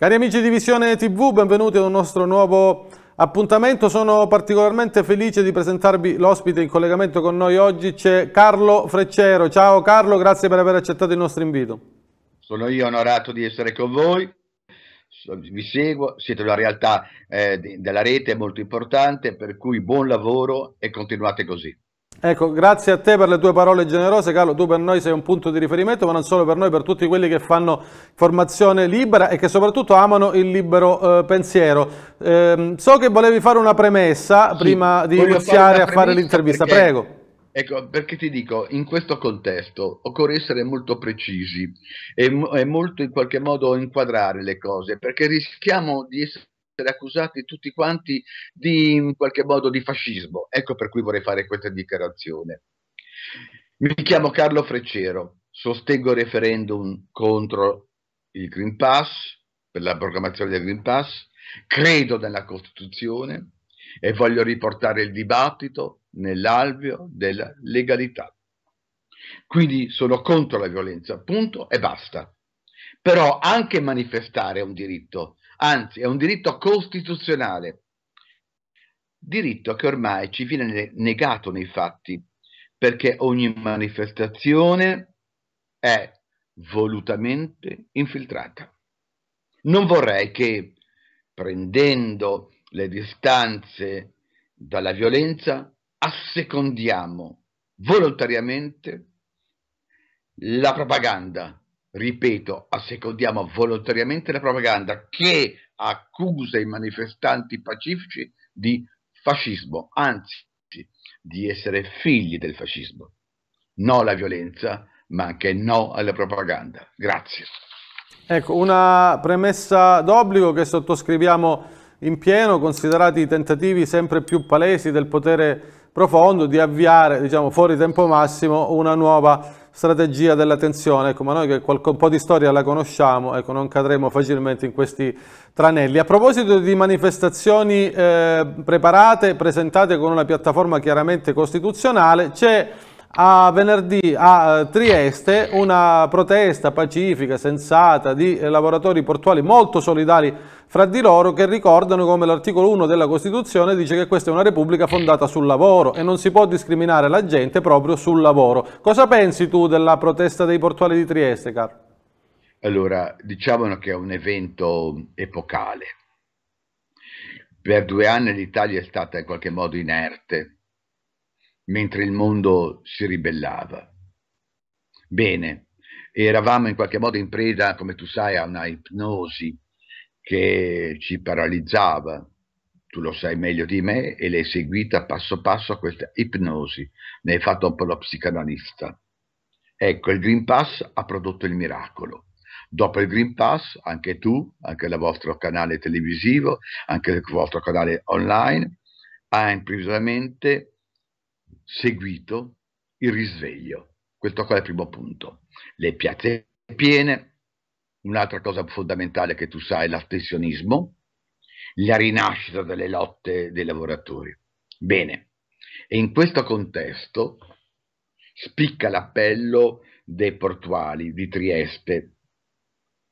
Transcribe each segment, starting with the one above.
Cari amici di Visione TV, benvenuti ad un nostro nuovo appuntamento. Sono particolarmente felice di presentarvi l'ospite in collegamento con noi oggi, c'è Carlo Freccero. Ciao Carlo, grazie per aver accettato il nostro invito. Sono io onorato di essere con voi, vi seguo, siete una realtà eh, della rete molto importante, per cui buon lavoro e continuate così. Ecco, grazie a te per le tue parole generose, Carlo, tu per noi sei un punto di riferimento, ma non solo per noi, per tutti quelli che fanno formazione libera e che soprattutto amano il libero eh, pensiero. Eh, so che volevi fare una premessa sì, prima di iniziare fare a fare l'intervista, prego. Ecco, perché ti dico, in questo contesto occorre essere molto precisi e, e molto in qualche modo inquadrare le cose, perché rischiamo di essere essere accusati tutti quanti di in qualche modo di fascismo. Ecco per cui vorrei fare questa dichiarazione. Mi chiamo Carlo Freccero, sostengo il referendum contro il Green Pass, per la programmazione del Green Pass, credo nella Costituzione e voglio riportare il dibattito nell'alveo della legalità. Quindi sono contro la violenza, punto e basta. Però anche manifestare è un diritto, anzi è un diritto costituzionale, diritto che ormai ci viene negato nei fatti, perché ogni manifestazione è volutamente infiltrata. Non vorrei che, prendendo le distanze dalla violenza, assecondiamo volontariamente la propaganda ripeto, assecondiamo volontariamente la propaganda che accusa i manifestanti pacifici di fascismo, anzi di essere figli del fascismo. No alla violenza, ma anche no alla propaganda. Grazie. Ecco, una premessa d'obbligo che sottoscriviamo in pieno, considerati i tentativi sempre più palesi del potere profondo di avviare, diciamo, fuori tempo massimo una nuova strategia dell'attenzione. Ecco, ma noi che un po' di storia la conosciamo, ecco, non cadremo facilmente in questi tranelli. A proposito di manifestazioni eh, preparate, presentate con una piattaforma chiaramente costituzionale, c'è a, venerdì, a eh, Trieste una protesta pacifica, sensata, di eh, lavoratori portuali molto solidali fra di loro che ricordano come l'articolo 1 della Costituzione dice che questa è una repubblica fondata sul lavoro e non si può discriminare la gente proprio sul lavoro. Cosa pensi tu della protesta dei portuali di Trieste, Carlo? Allora, diciamo che è un evento epocale. Per due anni l'Italia è stata in qualche modo inerte, mentre il mondo si ribellava. Bene, eravamo in qualche modo in preda, come tu sai, a una ipnosi che ci paralizzava, tu lo sai meglio di me, e l'hai seguita passo passo a questa ipnosi, ne hai fatto un po' lo psicanalista. Ecco, il Green Pass ha prodotto il miracolo. Dopo il Green Pass, anche tu, anche il vostro canale televisivo, anche il vostro canale online, ha improvvisamente seguito il risveglio. Questo qua è il primo punto. Le piazze piene, un'altra cosa fondamentale che tu sai è l'astensionismo, la rinascita delle lotte dei lavoratori. Bene, e in questo contesto spicca l'appello dei portuali di Trieste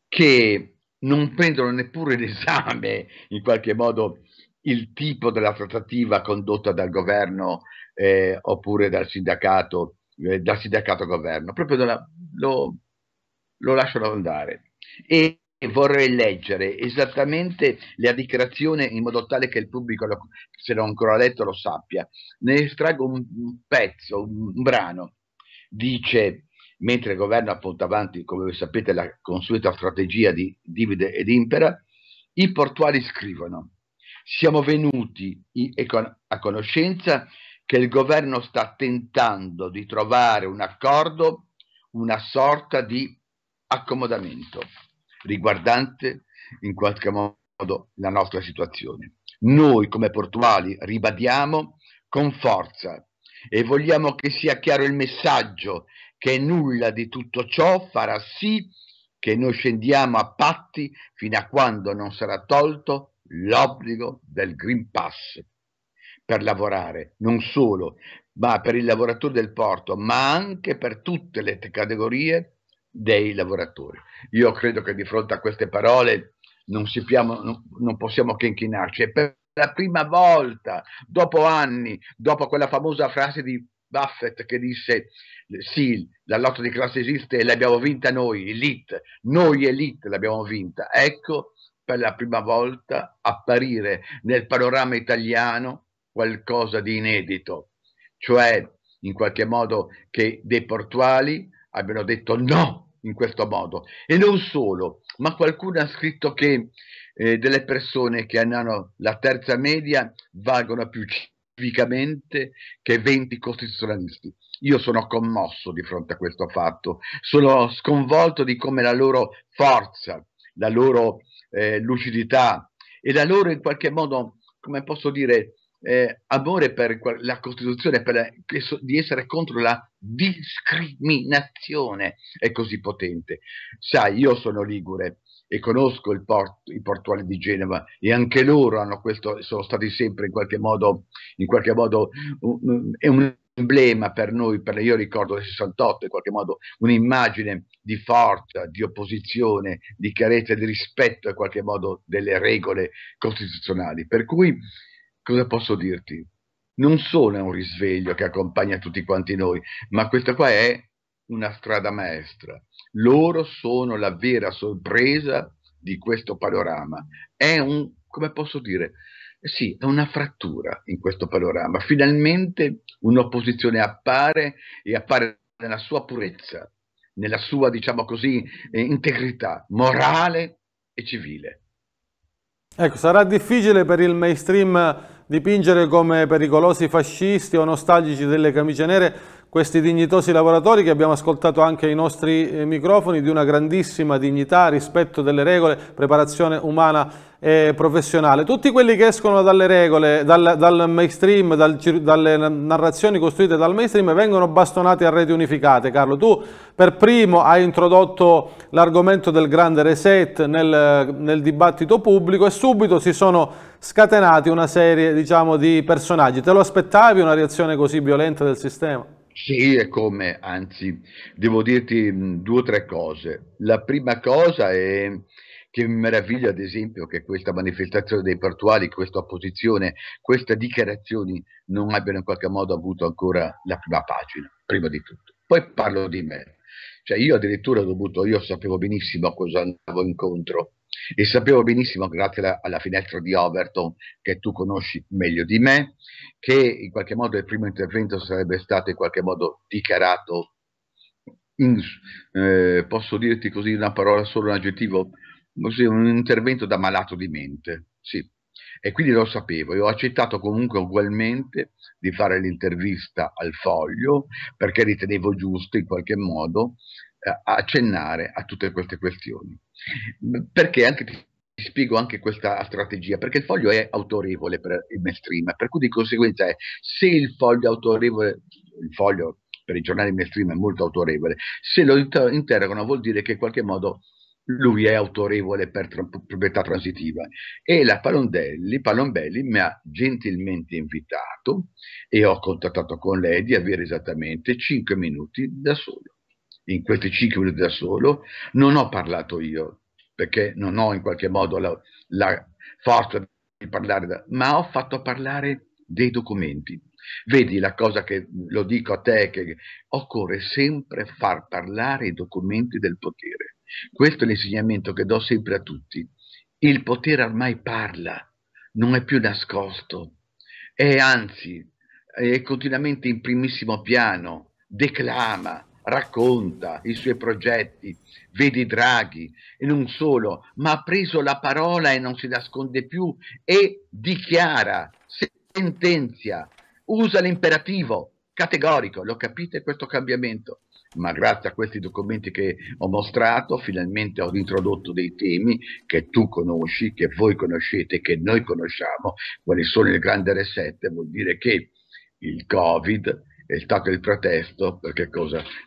che non prendono neppure in esame in qualche modo il tipo della trattativa condotta dal governo eh, oppure dal sindacato, eh, dal sindacato governo, proprio dalla, lo, lo lasciano andare. E vorrei leggere esattamente la dichiarazione in modo tale che il pubblico, lo, se non ancora letto, lo sappia. Ne estraggo un, pezzo, un, un brano. Dice mentre il governo appunta avanti, come sapete, la consueta strategia di divide ed impera, i portuali scrivono siamo venuti a conoscenza che il governo sta tentando di trovare un accordo, una sorta di accomodamento riguardante in qualche modo la nostra situazione. Noi come portuali ribadiamo con forza e vogliamo che sia chiaro il messaggio che nulla di tutto ciò farà sì che noi scendiamo a patti fino a quando non sarà tolto l'obbligo del Green Pass per lavorare, non solo, ma per il lavoratore del porto, ma anche per tutte le categorie dei lavoratori. Io credo che di fronte a queste parole non, siamo, non, non possiamo che inchinarci. E per la prima volta, dopo anni, dopo quella famosa frase di Buffett che disse sì, la lotta di classe esiste e l'abbiamo vinta noi, elite, noi elite l'abbiamo vinta. Ecco, per la prima volta apparire nel panorama italiano qualcosa di inedito, cioè in qualche modo che dei portuali abbiano detto no in questo modo e non solo, ma qualcuno ha scritto che eh, delle persone che hanno la terza media valgono più civicamente che 20 costituzionalisti. Io sono commosso di fronte a questo fatto, sono sconvolto di come la loro forza, la loro eh, lucidità e la loro in qualche modo, come posso dire, eh, amore per la Costituzione, per la, di essere contro la discriminazione è così potente. Sai, io sono ligure e conosco il port, i portuali di Genova e anche loro hanno questo, sono stati sempre in qualche modo, in qualche modo un, un emblema per noi, per, io ricordo il 68 in qualche modo, un'immagine di forza, di opposizione, di chiarezza, di rispetto in qualche modo delle regole costituzionali. Per cui cosa posso dirti? Non solo è un risveglio che accompagna tutti quanti noi, ma questa qua è una strada maestra. Loro sono la vera sorpresa di questo panorama. È un, come posso dire, sì, è una frattura in questo panorama. Finalmente un'opposizione appare e appare nella sua purezza, nella sua, diciamo così, eh, integrità morale e civile. Ecco, sarà difficile per il mainstream dipingere come pericolosi fascisti o nostalgici delle camicie nere questi dignitosi lavoratori che abbiamo ascoltato anche ai nostri eh, microfoni di una grandissima dignità, rispetto delle regole, preparazione umana e professionale. Tutti quelli che escono dalle regole, dal, dal mainstream, dal, dalle narrazioni costruite dal mainstream vengono bastonati a reti unificate. Carlo, tu per primo hai introdotto l'argomento del grande reset nel, nel dibattito pubblico e subito si sono scatenati una serie diciamo, di personaggi. Te lo aspettavi una reazione così violenta del sistema? Sì, e come, anzi, devo dirti due o tre cose. La prima cosa è che mi meraviglia, ad esempio, che questa manifestazione dei portuali, questa opposizione, queste dichiarazioni non abbiano in qualche modo avuto ancora la prima pagina, prima di tutto. Poi parlo di me. Cioè, io addirittura ho dovuto, io sapevo benissimo a cosa andavo incontro, e sapevo benissimo, grazie alla, alla, finestra di Overton, che tu conosci meglio di me, che in qualche modo il primo intervento sarebbe stato in qualche modo dichiarato, in, eh, posso dirti così una parola solo, un aggettivo, un intervento da malato di mente, sì. E quindi lo sapevo e ho accettato comunque ugualmente di fare l'intervista al foglio perché ritenevo giusto in qualche modo eh, accennare a tutte queste questioni. Perché anche ti spiego anche questa strategia, perché il foglio è autorevole per il mainstream, per cui di conseguenza è se il foglio autorevole, il foglio per i giornali mainstream è molto autorevole, se lo inter- interrogano vuol dire che in qualche modo lui è autorevole per tra- proprietà transitiva e la Palondelli, Palombelli mi ha gentilmente invitato e ho contattato con lei di avere esattamente 5 minuti da solo in questi cinque minuti da solo, non ho parlato io, perché non ho in qualche modo la, la forza di parlare, da, ma ho fatto parlare dei documenti. Vedi la cosa che lo dico a te, che occorre sempre far parlare i documenti del potere. Questo è l'insegnamento che do sempre a tutti. Il potere ormai parla, non è più nascosto, è anzi, è continuamente in primissimo piano, declama, racconta i suoi progetti, vedi Draghi e non solo, ma ha preso la parola e non si nasconde più e dichiara, sentenzia, usa l'imperativo categorico, lo capite questo cambiamento? Ma grazie a questi documenti che ho mostrato, finalmente ho introdotto dei temi che tu conosci, che voi conoscete, che noi conosciamo, quali sono il grande reset, vuol dire che il Covid, è stato il pretesto per,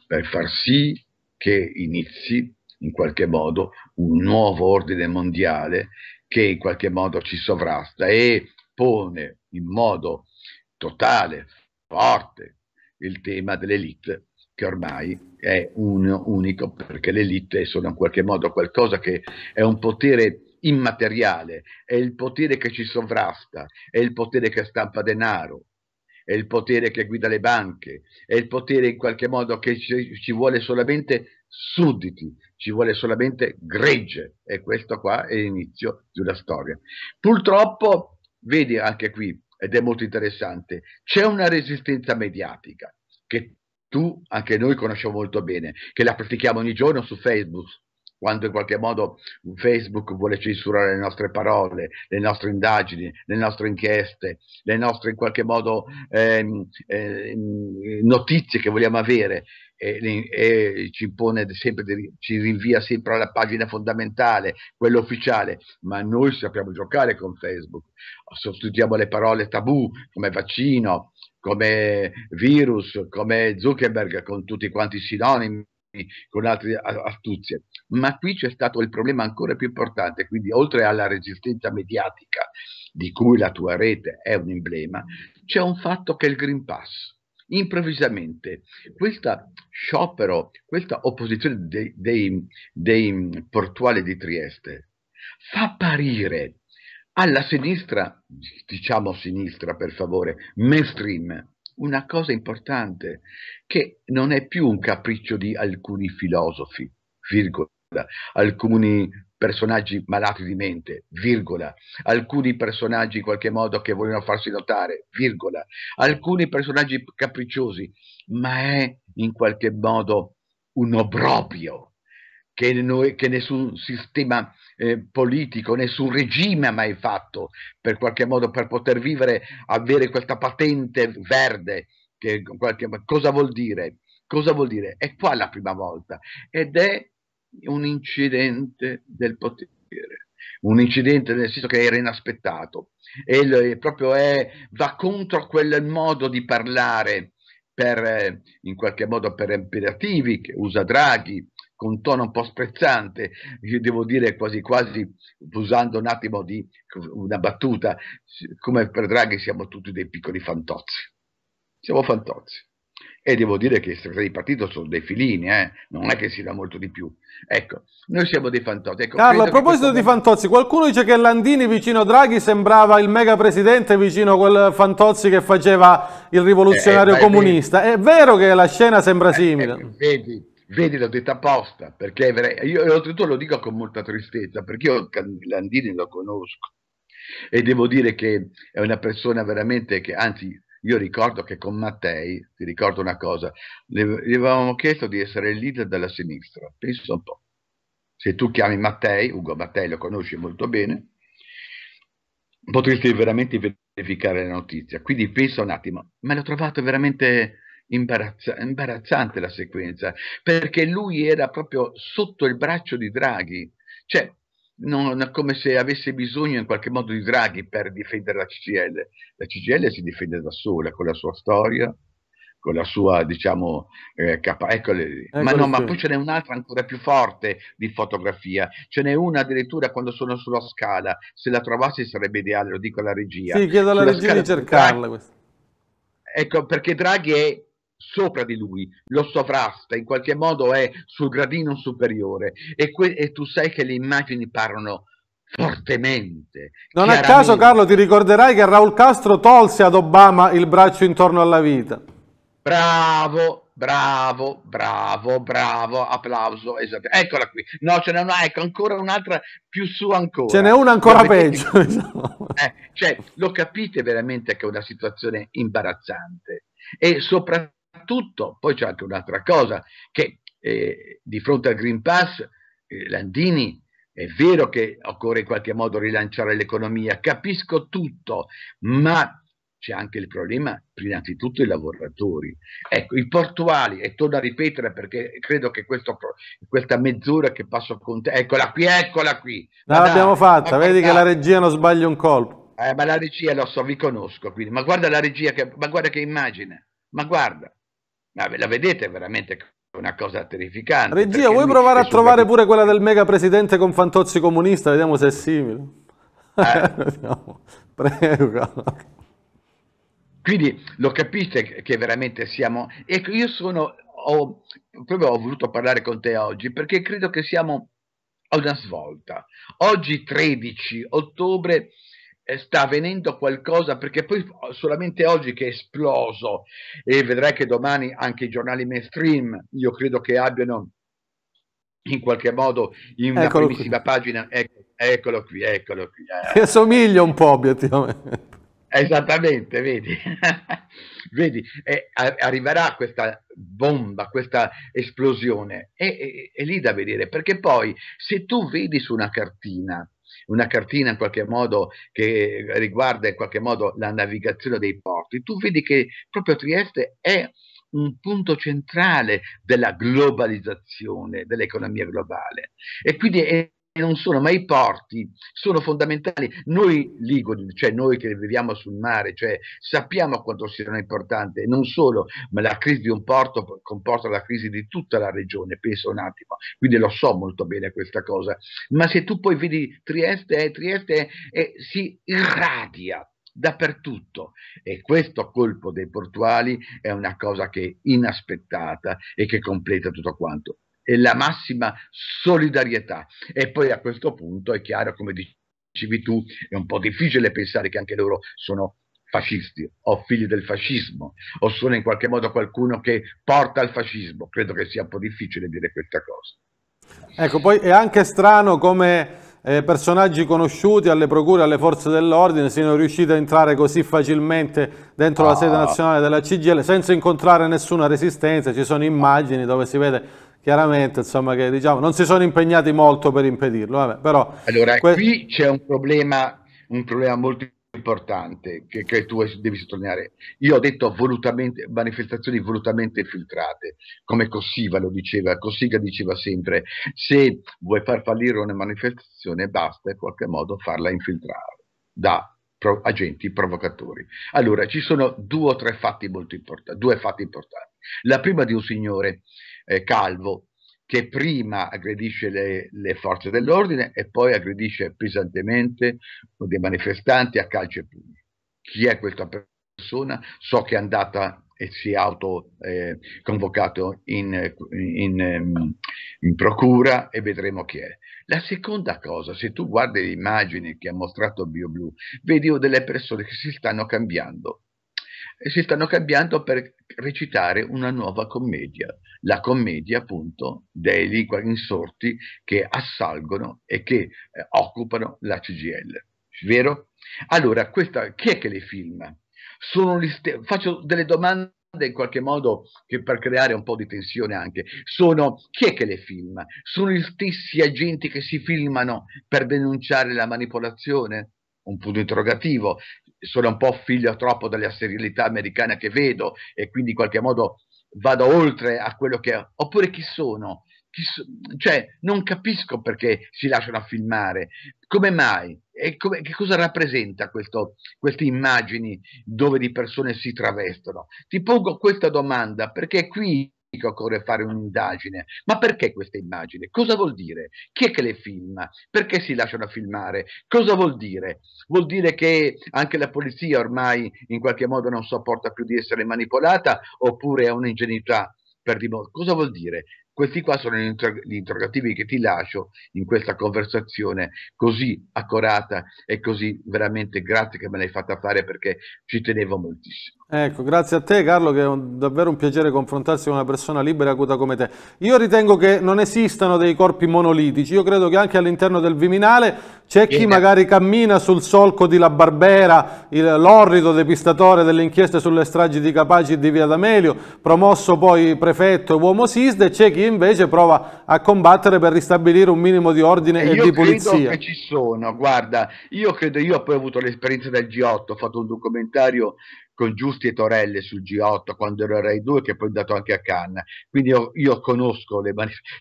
per far sì che inizi in qualche modo un nuovo ordine mondiale che in qualche modo ci sovrasta e pone in modo totale, forte, il tema dell'elite che ormai è un unico perché l'elite sono in qualche modo qualcosa che è un potere immateriale, è il potere che ci sovrasta, è il potere che stampa denaro, è il potere che guida le banche, è il potere in qualche modo che ci, ci vuole solamente sudditi, ci vuole solamente gregge e questo qua è l'inizio di una storia. Purtroppo, vedi anche qui, ed è molto interessante, c'è una resistenza mediatica che tu, anche noi conosciamo molto bene, che la pratichiamo ogni giorno su Facebook, quando in qualche modo Facebook vuole censurare le nostre parole, le nostre indagini, le nostre inchieste, le nostre in qualche modo ehm, ehm, notizie che vogliamo avere e, e ci, sempre, ci rinvia sempre alla pagina fondamentale, quella ufficiale, ma noi sappiamo giocare con Facebook, sostituiamo le parole tabù come vaccino, come virus, come Zuckerberg con tutti quanti i sinonimi con altre astuzie. Ma qui c'è stato il problema ancora più importante, quindi oltre alla resistenza mediatica di cui la tua rete è un emblema, c'è un fatto che è il Green Pass. Improvvisamente questo sciopero, questa opposizione dei, dei, dei portuali di Trieste fa apparire alla sinistra, diciamo sinistra per favore, mainstream, una cosa importante, che non è più un capriccio di alcuni filosofi, virgola, alcuni personaggi malati di mente, virgola, alcuni personaggi in qualche modo che vogliono farsi notare, virgola, alcuni personaggi capricciosi, ma è in qualche modo un obbrobio che, noi, che nessun sistema eh, politico, nessun regime ha mai fatto per qualche modo per poter vivere, avere questa patente verde. Che, qualche, cosa vuol dire? Cosa vuol dire? È qua la prima volta ed è un incidente del potere, un incidente nel senso che era inaspettato e proprio è, va contro quel modo di parlare per, eh, in qualche modo per imperativi che usa Draghi, con tono un po' sprezzante, devo dire quasi quasi usando un attimo di una battuta, come per Draghi siamo tutti dei piccoli fantozzi. Siamo fantozzi. E devo dire che i segretari di partito sono dei filini, eh? non è che si dà molto di più. Ecco, noi siamo dei fantozzi. Ecco, Carlo, a proposito di fantozzi, qualcuno dice che Landini vicino Draghi sembrava il mega presidente vicino a quel fantozzi che faceva il rivoluzionario eh, eh comunista. È vero. è vero che la scena sembra eh, simile. Eh, vedi, vedi l'ho detta apposta, perché io oltretutto lo dico con molta tristezza, perché io Landini lo conosco e devo dire che è una persona veramente che, anzi, io ricordo che con Mattei, ti ricordo una cosa, gli avevamo chiesto di essere il leader della sinistra, pensa un po'. Se tu chiami Mattei, Ugo Mattei lo conosci molto bene, potresti veramente verificare la notizia. Quindi pensa un attimo, ma l'ho trovato veramente imbarazza- imbarazzante la sequenza, perché lui era proprio sotto il braccio di Draghi, cioè non, come se avesse bisogno in qualche modo di Draghi per difendere la CGL. La CGL si difende da sola con la sua storia, con la sua, diciamo, eh, capa- eccole. Eccole ma no, ma poi ce n'è un'altra ancora più forte di fotografia, ce n'è una addirittura quando sono sulla scala, se la trovassi sarebbe ideale, lo dico alla regia. Sì, chiedo alla sulla regia di cercarla. Draghi... Ecco, perché Draghi è sopra di lui, lo sovrasta, in qualche modo è sul gradino superiore e, que- e tu sai che le immagini parlano fortemente. Non a caso Carlo ti ricorderai che Raul Castro tolse ad Obama il braccio intorno alla vita. Bravo, bravo, bravo, bravo, applauso, esatto. Eccola qui. No, ce n'è una, ecco, ancora un'altra più su ancora. Ce n'è una ancora peggio. Diciamo. eh, cioè, lo capite veramente che è una situazione imbarazzante e soprattutto tutto. Poi c'è anche un'altra cosa, che eh, di fronte al Green Pass, eh, Landini, è vero che occorre in qualche modo rilanciare l'economia, capisco tutto, ma c'è anche il problema, prima di tutto, i lavoratori. Ecco, i portuali, e torno a ripetere perché credo che questo, questa mezz'ora che passo con te, eccola qui, eccola qui. Ma l'abbiamo fatta, vedi che la regia non sbaglia un colpo. Eh, ma la regia lo so, vi conosco, quindi, ma guarda la regia, che, ma guarda che immagine, ma guarda. Ma la vedete veramente una cosa terrificante. Regia, vuoi provare a trovare pure quella del mega presidente con Fantozzi comunista? Vediamo se è simile. Eh. Prego. Quindi lo capite che veramente siamo... Ecco, io sono... Ho, proprio ho voluto parlare con te oggi perché credo che siamo a una svolta. Oggi 13 ottobre eh, sta avvenendo qualcosa perché poi solamente oggi che è esploso e vedrai che domani anche i giornali mainstream io credo che abbiano in qualche modo in una eccolo primissima qui. pagina ecco, eccolo qui eccolo qui eh. somiglia un po' obiettivamente esattamente vedi vedi e eh, arriverà questa bomba questa esplosione è, e, e lì da vedere perché poi se tu vedi su una cartina una cartina in qualche modo che riguarda in qualche modo la navigazione dei porti, tu vedi che proprio Trieste è un punto centrale della globalizzazione dell'economia globale e quindi è non sono, ma i porti sono fondamentali. Noi Ligoli, cioè noi che viviamo sul mare, cioè sappiamo quanto siano importanti, non solo, ma la crisi di un porto comporta la crisi di tutta la regione, penso un attimo, quindi lo so molto bene questa cosa, ma se tu poi vedi Trieste, eh, Trieste eh, si irradia dappertutto e questo colpo dei portuali è una cosa che è inaspettata e che completa tutto quanto la massima solidarietà. E poi a questo punto è chiaro, come dicevi tu, è un po' difficile pensare che anche loro sono fascisti o figli del fascismo o sono in qualche modo qualcuno che porta al fascismo. Credo che sia un po' difficile dire questa cosa. Ecco, poi è anche strano come eh, personaggi conosciuti alle procure, alle forze dell'ordine siano riusciti a entrare così facilmente dentro ah. la sede ah. nazionale della CGL senza incontrare nessuna resistenza. Ci sono immagini dove si vede chiaramente insomma, che, diciamo, non si sono impegnati molto per impedirlo. Vabbè, però, allora, qui c'è un problema, un problema molto importante che, che, tu devi sottolineare. Io ho detto volutamente, manifestazioni volutamente filtrate, come Cossiga lo diceva, Cossiga diceva sempre, se vuoi far fallire una manifestazione basta in qualche modo farla infiltrare da pro agenti provocatori. Allora, ci sono due o tre fatti molto importanti, due fatti importanti. La prima di un signore eh, Calvo, che prima aggredisce le, le, forze dell'ordine e poi aggredisce pesantemente dei manifestanti a calcio e pugni. Chi è questa persona? So che è andata e si è autoconvocato eh, in, in, ehm, in, procura e vedremo chi è. La seconda cosa, se tu guardi le immagini che ha mostrato BioBlu, vedi delle persone che si stanno cambiando e si stanno cambiando per recitare una nuova commedia, la commedia appunto dei lingua insorti che assalgono e che eh, occupano la CGL, vero? Allora, questa, chi è che le filma? faccio delle domande in qualche modo per creare un po' di tensione anche sono chi è che le filma sono gli stessi agenti che si filmano per denunciare la manipolazione un punto interrogativo sono un po' figlio troppo della serialità americana che vedo e quindi in qualche modo vado oltre a quello che oppure chi sono, chi so... cioè non capisco perché si lasciano filmare, come mai, e come... che cosa rappresenta questo... queste immagini dove di persone si travestono. Ti pongo questa domanda perché qui che occorre fare un'indagine. Ma perché questa immagine? Cosa vuol dire? Chi è che le filma? Perché si lasciano filmare? Cosa vuol dire? Vuol dire che anche la polizia ormai in qualche modo non sopporta più di essere manipolata oppure ha un'ingenuità per dimostrare. Cosa vuol dire? Questi qua sono gli interrogativi che ti lascio in questa conversazione così accorata e così veramente grazie che me l'hai fatta fare perché ci tenevo moltissimo. Ecco, grazie a te Carlo che è un, davvero un piacere confrontarsi con una persona libera e acuta come te. Io ritengo che non esistano dei corpi monolitici, io credo che anche all'interno del Viminale c'è chi magari cammina sul solco di La Barbera, l'orrido depistatore delle inchieste sulle stragi di Capaci e di Via D'Amelio, promosso poi prefetto e uomo sisde, e c'è chi invece prova a combattere per ristabilire un minimo di ordine e, e di pulizia. Io credo che ci sono, guarda, io credo, io ho poi avuto l'esperienza del G8, ho fatto un documentario con Giusti e Torelle sul G8 quando ero Rai 2 che poi è andato anche a Cannes quindi io, io conosco le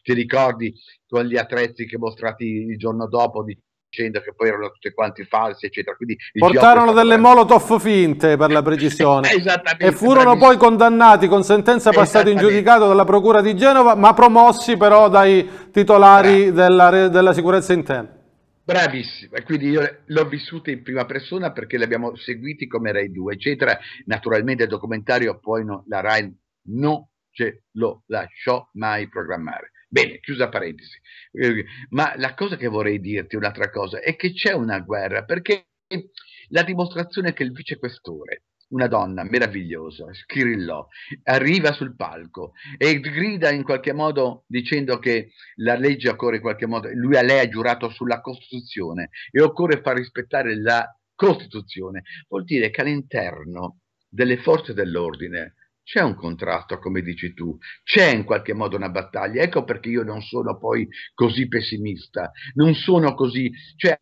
ti ricordi con gli attrezzi che mostrati il giorno dopo dicendo che poi erano tutti quanti falsi, eccetera. Quindi Portarono delle per... molotov finte per la precisione e furono poi condannati con sentenza passata in giudicato dalla Procura di Genova, ma promossi però dai titolari eh. della, della sicurezza interna. Bravissima, quindi io l'ho vissuta in prima persona perché li abbiamo seguiti come Rai 2, eccetera. Naturalmente il documentario poi no, la Rai non ce lo lasciò mai programmare. Bene, chiusa parentesi. Eh, ma la cosa che vorrei dirti, un'altra cosa, è che c'è una guerra, perché la dimostrazione che il vicequestore una donna meravigliosa, Schirillò, arriva sul palco e grida in qualche modo dicendo che la legge occorre in qualche modo, lui a lei ha giurato sulla Costituzione e occorre far rispettare la Costituzione. Vuol dire che all'interno delle forze dell'ordine c'è un contratto, come dici tu, c'è in qualche modo una battaglia. Ecco perché io non sono poi così pessimista, non sono così, cioè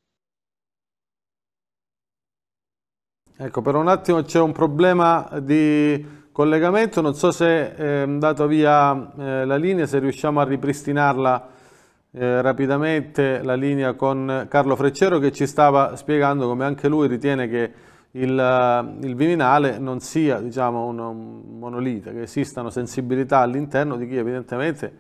Ecco, per un attimo c'è un problema di collegamento, non so se è ehm, andata via eh, la linea, se riusciamo a ripristinarla eh, rapidamente la linea con Carlo Freccero che ci stava spiegando come anche lui ritiene che il, il Viminale non sia diciamo, un monolite, che esistano sensibilità all'interno di chi evidentemente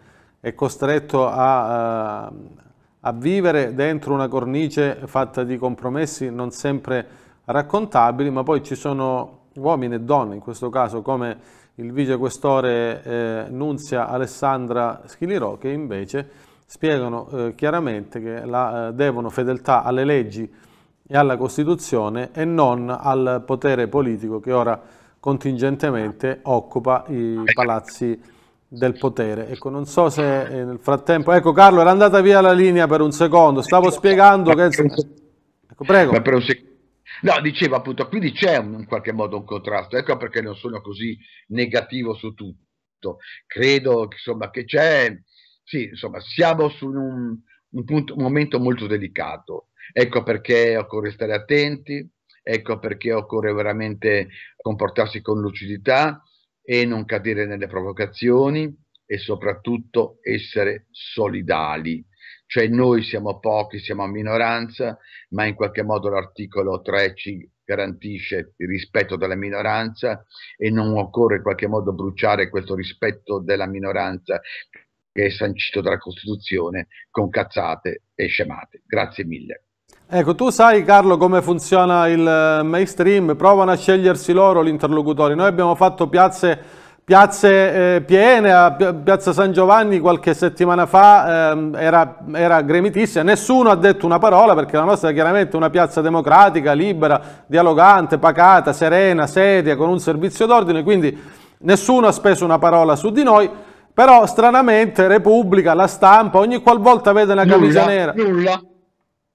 è costretto a, eh, a vivere dentro una cornice fatta di compromessi non sempre raccontabili, ma poi ci sono uomini e donne, in questo caso come il vicequestore eh, Nunzia Alessandra Schilirò, che invece spiegano eh, chiaramente che la, eh, devono fedeltà alle leggi e alla Costituzione e non al potere politico che ora contingentemente occupa i palazzi del potere. Ecco, non so se eh, nel frattempo... Ecco Carlo, era andata via la linea per un secondo, stavo spiegando che... Ecco, prego. No, dicevo appunto, quindi c'è un, in qualche modo un contrasto, ecco perché non sono così negativo su tutto. Credo insomma, che c'è, sì, insomma, siamo su un, un, punto, un momento molto delicato, ecco perché occorre stare attenti, ecco perché occorre veramente comportarsi con lucidità e non cadere nelle provocazioni e soprattutto essere solidali cioè noi siamo pochi, siamo a minoranza, ma in qualche modo l'articolo 3 ci garantisce il rispetto della minoranza e non occorre in qualche modo bruciare questo rispetto della minoranza che è sancito dalla Costituzione con cazzate e scemate. Grazie mille. Ecco, tu sai Carlo come funziona il eh, mainstream, provano a scegliersi loro gli interlocutori. Noi abbiamo fatto piazze piazze eh, piene, a Piazza San Giovanni qualche settimana fa eh, era, era gremitissima, nessuno ha detto una parola perché la nostra è chiaramente una piazza democratica, libera, dialogante, pacata, serena, seria, con un servizio d'ordine, quindi nessuno ha speso una parola su di noi, però stranamente Repubblica, la stampa, ogni qualvolta vede una camicia nulla, nera... Nulla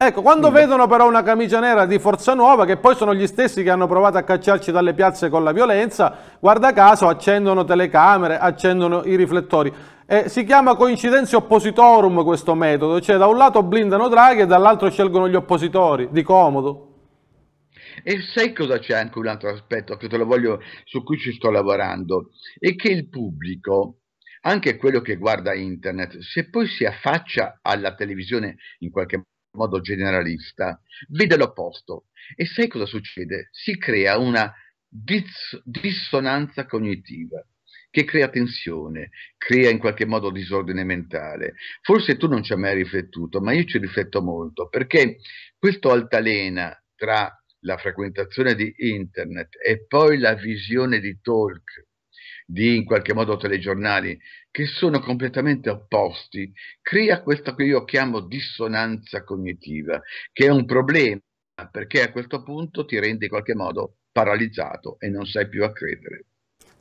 Ecco, quando Quindi... vedono però una camicia nera di Forza Nuova, che poi sono gli stessi che hanno provato a cacciarci dalle piazze con la violenza, guarda caso accendono telecamere, accendono i riflettori. Eh, si chiama coincidenza oppositorum questo metodo, cioè da un lato blindano Draghi e dall'altro scelgono gli oppositori, di comodo. E sai cosa c'è anche un altro aspetto voglio, su cui ci sto lavorando? È che il pubblico, anche quello che guarda internet, se poi si affaccia alla televisione in qualche modo, modo generalista, vede l'opposto. E sai cosa succede? Si crea una dis- dissonanza cognitiva che crea tensione, crea in qualche modo disordine mentale. Forse tu non ci hai mai riflettuto, ma io ci rifletto molto, perché questo altalena tra la frequentazione di internet e poi la visione di talk di in qualche modo telegiornali, che sono completamente opposti, crea questa che io chiamo dissonanza cognitiva, che è un problema perché a questo punto ti rende in qualche modo paralizzato e non sai più a credere.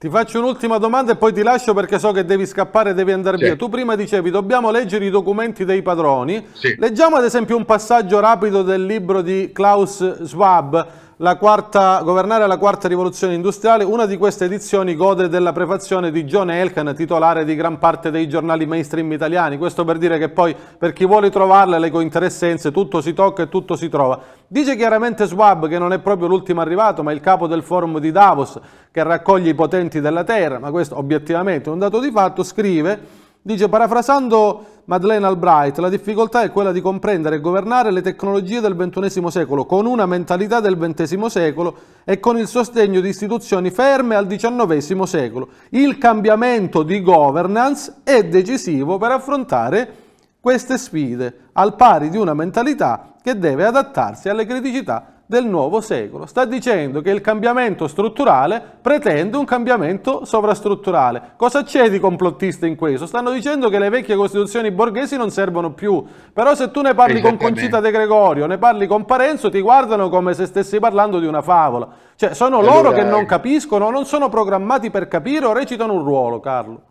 Ti faccio un'ultima domanda e poi ti lascio perché so che devi scappare, devi andare certo. via. Tu prima dicevi dobbiamo leggere i documenti dei padroni. Sì. Leggiamo ad esempio un passaggio rapido del libro di Klaus Schwab la quarta, governare la quarta rivoluzione industriale, una di queste edizioni gode della prefazione di John Elkan, titolare di gran parte dei giornali mainstream italiani. Questo per dire che poi per chi vuole trovarle le cointeressenze tutto si tocca e tutto si trova. Dice chiaramente Schwab che non è proprio l'ultimo arrivato, ma il capo del forum di Davos che raccoglie i potenti della terra, ma questo obiettivamente è un dato di fatto, scrive Dice, parafrasando Madeleine Albright, la difficoltà è quella di comprendere e governare le tecnologie del XXI secolo con una mentalità del XX secolo e con il sostegno di istituzioni ferme al XIX secolo. Il cambiamento di governance è decisivo per affrontare queste sfide, al pari di una mentalità che deve adattarsi alle criticità del nuovo secolo. Sta dicendo che il cambiamento strutturale pretende un cambiamento sovrastrutturale. Cosa c'è di complottista in questo? Stanno dicendo che le vecchie costituzioni borghesi non servono più, però se tu ne parli con Concita De Gregorio, ne parli con Parenzo, ti guardano come se stessi parlando di una favola. Cioè sono allora, loro che non capiscono, non sono programmati per capire o recitano un ruolo, Carlo.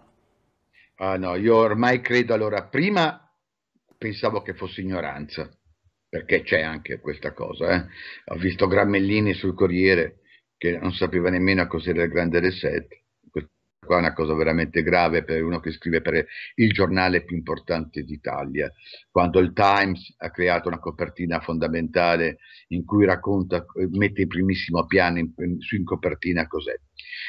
Ah no, io ormai credo allora, prima pensavo che fosse ignoranza perché c'è anche questa cosa. Eh? Ho visto Grammellini sul Corriere che non sapeva nemmeno a cos'era il grande reset. Questa qua è una cosa veramente grave per uno che scrive per il giornale più importante d'Italia. Quando il Times ha creato una copertina fondamentale in cui racconta, mette in primissimo piano in, in copertina cos'è.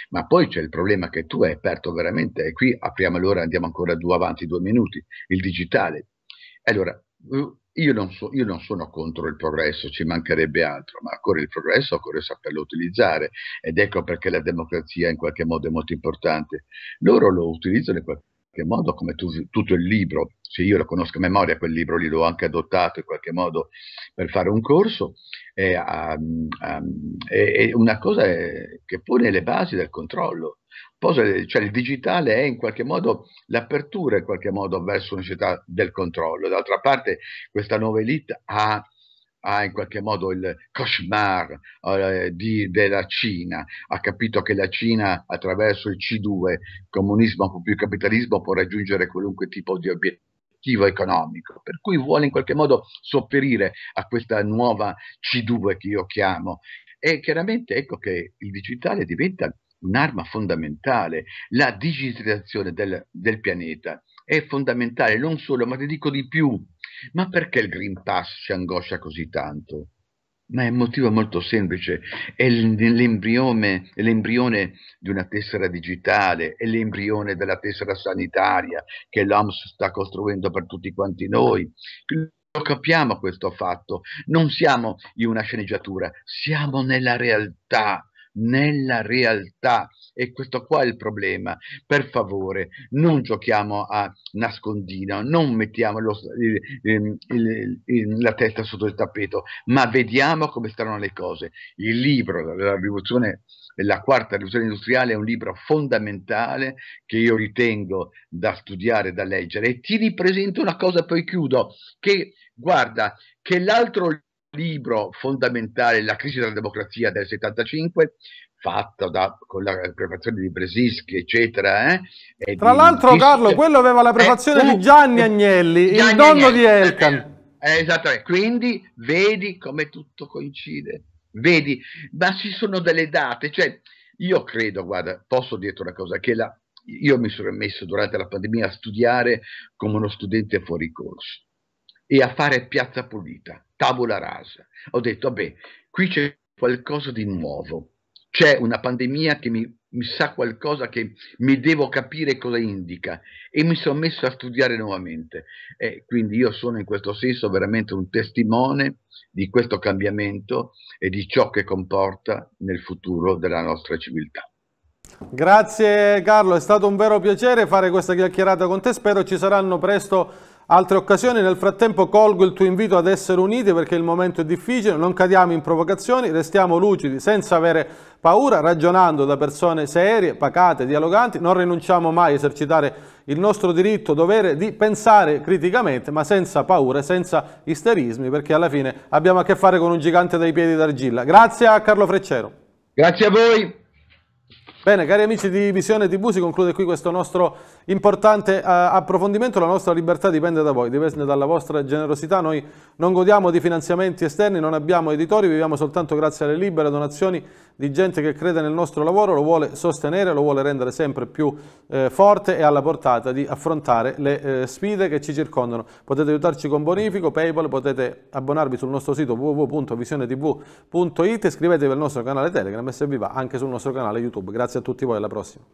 Ma poi c'è il problema che tu hai aperto veramente, e qui apriamo allora, andiamo ancora due avanti, due minuti, il digitale. Allora, io non, so, io non, sono contro il progresso, ci mancherebbe altro, ma occorre il progresso, occorre saperlo utilizzare ed ecco perché la democrazia in qualche modo è molto importante. Loro lo utilizzano in qualche modo come tu, tutto il libro, se io lo conosco a memoria quel libro lì l'ho anche adottato in qualche modo per fare un corso, è, è ehm, ehm, una cosa che pone le basi del controllo. Cioè il digitale è in qualche modo l'apertura in qualche modo verso una società del controllo. D'altra parte questa nuova elite ha ha in qualche modo il cauchemar eh, di, della Cina, ha capito che la Cina attraverso il C2, comunismo più capitalismo, può raggiungere qualunque tipo di obiettivo obiettivo economico, per cui vuole in qualche modo sopperire a questa nuova C2 che io chiamo. E chiaramente ecco che il digitale diventa un'arma fondamentale, la digitalizzazione del, del pianeta è fondamentale, non solo, ma ti dico di più, ma perché il Green Pass ci angoscia così tanto? Ma è un motivo molto semplice, è l'embrione, di una tessera digitale, è l'embrione della tessera sanitaria che l'OMS sta costruendo per tutti quanti noi. Lo capiamo questo fatto, non siamo in una sceneggiatura, siamo nella realtà nella realtà. E questo qua è il problema. Per favore, non giochiamo a nascondino, non mettiamo lo, il, il, il, la testa sotto il tappeto, ma vediamo come stanno le cose. Il libro la rivoluzione la quarta rivoluzione industriale è un libro fondamentale che io ritengo da studiare, da leggere e ti ripresento una cosa, poi chiudo, che guarda, che l'altro libro fondamentale, La crisi della democrazia del 75, fatto da, con la prefazione di Bresiski, eccetera. Eh, Tra l'altro, Carlo, quello aveva la eh, prefazione eh, di Gianni Agnelli, Gianni il nonno Agnelli. di Elkan. Eh, eh, esattamente, quindi vedi come tutto coincide, vedi, ma ci sono delle date, cioè io credo, guarda, posso dirti una cosa, che la, io mi sono messo durante la pandemia a studiare come uno studente fuori corso e a fare piazza pulita tabula rasa. Ho detto, vabbè, qui c'è qualcosa di nuovo, c'è una pandemia che mi, mi sa qualcosa che mi devo capire cosa indica e mi sono messo a studiare nuovamente. E quindi io sono in questo senso veramente un testimone di questo cambiamento e di ciò che comporta nel futuro della nostra civiltà. Grazie Carlo, è stato un vero piacere fare questa chiacchierata con te, spero ci saranno presto altre occasioni. Nel frattempo colgo il tuo invito ad essere uniti perché il momento è difficile, non cadiamo in provocazioni, restiamo lucidi senza avere paura, ragionando da persone serie, pacate, dialoganti, non rinunciamo mai a esercitare il nostro diritto, dovere di pensare criticamente, ma senza paure, senza isterismi, perché alla fine abbiamo a che fare con un gigante dai piedi d'argilla. Grazie a Carlo Freccero. Grazie a voi. Bene, cari amici di Visione TV, si conclude qui questo nostro importante uh, approfondimento. La nostra libertà dipende da voi, dipende dalla vostra generosità. Noi non godiamo di finanziamenti esterni, non abbiamo editori, viviamo soltanto grazie alle libere donazioni di gente che crede nel nostro lavoro, lo vuole sostenere, lo vuole rendere sempre più eh, forte e alla portata di affrontare le eh, sfide che ci circondano. Potete aiutarci con Bonifico, Paypal, potete abbonarvi sul nostro sito www.visionetv.it, iscrivetevi al nostro canale Telegram e se vi va anche sul nostro canale YouTube. Grazie a tutti voi, alla prossima.